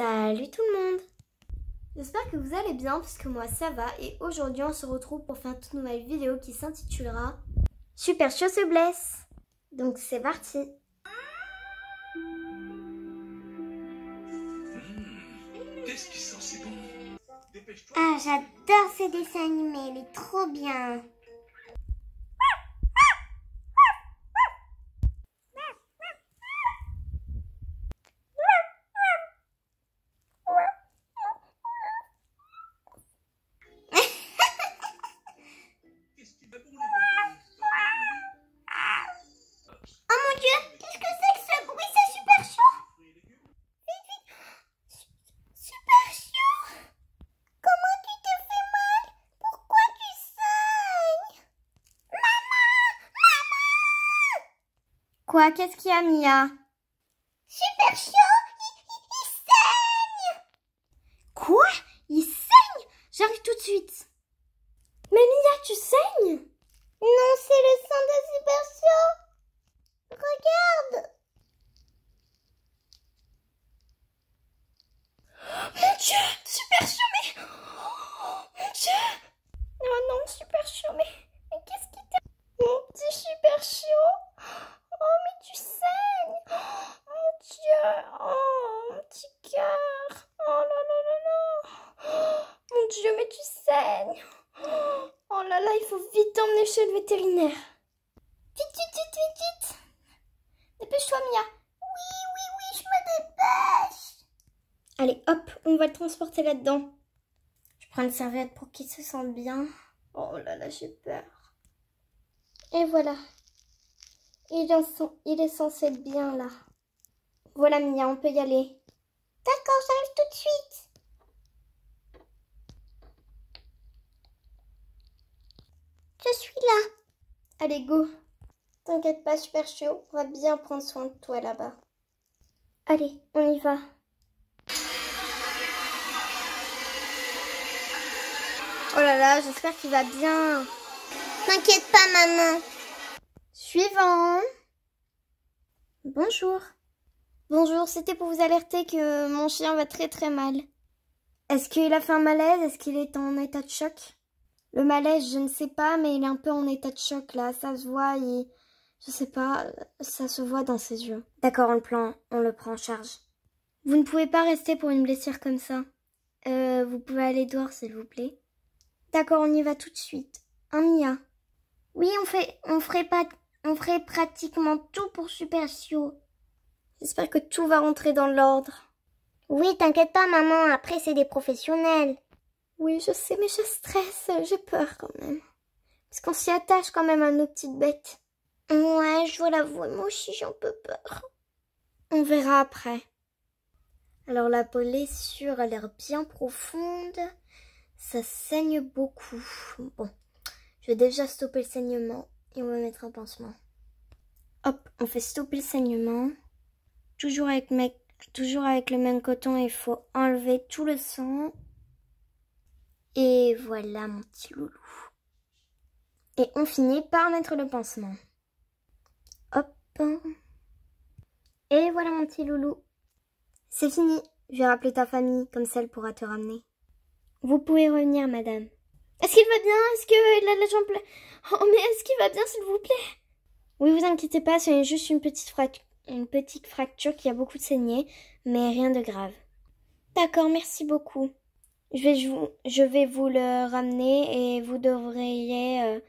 Salut tout le monde J'espère que vous allez bien puisque moi ça va et aujourd'hui on se retrouve pour faire une toute nouvelle vidéo qui s'intitulera Super chaud se blesse Donc c'est parti mmh, Ah j'adore ces dessins animés, il est trop bien Quoi Qu'est-ce qu'il y a, Mia Super il, saigne Quoi Il saigne J'arrive tout de suite. Mais Mia, tu saignes Non, c'est le sang de Super Regarde Oh là là, il faut vite emmener chez le vétérinaire. Vite, vite, vite, vite, vite. Dépêche-toi, Mia. Oui, oui, oui, je me dépêche. Allez, hop, on va le transporter là-dedans. Je prends une serviette pour qu'il se sente bien. Oh là là, j'ai peur. Et voilà. Il, il est censé être bien là. Voilà Mia, on peut y aller. D'accord, j'arrive tout de suite. Je suis là. Allez, go. T'inquiète pas, super chaud. On va bien prendre soin de toi là-bas. Allez, on y va. Oh là là, j'espère qu'il va bien. T'inquiète pas, maman. Suivant. Bonjour. Bonjour, c'était pour vous alerter que mon chien va très très mal. Est-ce qu'il a fait un malaise Est-ce qu'il est en état de choc le malaise, je ne sais pas, mais il est un peu en état de choc là, ça se voit, il... Je sais pas, ça se voit dans ses yeux. D'accord, on le prend, on le prend en charge. Vous ne pouvez pas rester pour une blessure comme ça. Euh, vous pouvez aller dehors, s'il vous plaît. D'accord, on y va tout de suite. Un mien, Oui, on fait, on ferait pas, on ferait pratiquement tout pour Super J'espère que tout va rentrer dans l'ordre. Oui, t'inquiète pas, maman. Après, c'est des professionnels. Oui, je sais, mais je stresse, j'ai peur quand même. Parce qu'on s'y attache quand même à nos petites bêtes. Ouais, je vois l'avouer, moi aussi j'ai un peu peur. On verra après. Alors la blessure a l'air bien profonde. Ça saigne beaucoup. Bon, je vais déjà stopper le saignement et on va mettre un pansement. Hop, on fait stopper le saignement. Toujours avec, toujours avec le même coton, il faut enlever tout le sang et voilà mon petit loulou. Et on finit par mettre le pansement. Hop. Et voilà mon petit loulou. C'est fini. Je vais rappeler ta famille, comme celle pourra te ramener. Vous pouvez revenir, madame. Est-ce qu'il va bien Est-ce qu'il a la jambe... Oh, mais est-ce qu'il va bien, s'il vous plaît Oui, vous inquiétez pas, c'est juste une petite, une petite fracture qui a beaucoup saigné, mais rien de grave. D'accord, merci beaucoup. Je vais, je vais vous le ramener et vous devriez euh,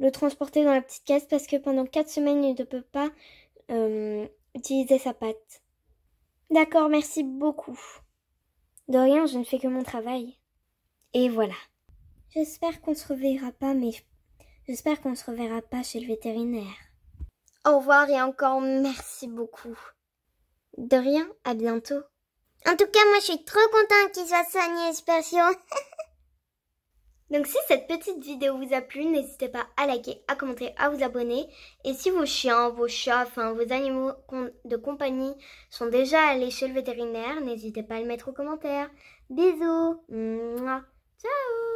le transporter dans la petite caisse parce que pendant quatre semaines, il ne peut pas euh, utiliser sa patte. D'accord, merci beaucoup. De rien, je ne fais que mon travail. Et voilà. J'espère qu'on se reverra pas, mais j'espère qu'on se reverra pas chez le vétérinaire. Au revoir et encore merci beaucoup. De rien, à bientôt. En tout cas, moi, je suis trop contente qu'il soit soigné, Spatio. Donc si cette petite vidéo vous a plu, n'hésitez pas à liker, à commenter, à vous abonner. Et si vos chiens, vos chats, enfin vos animaux de compagnie sont déjà allés chez le vétérinaire, n'hésitez pas à le mettre au commentaire. Bisous Ciao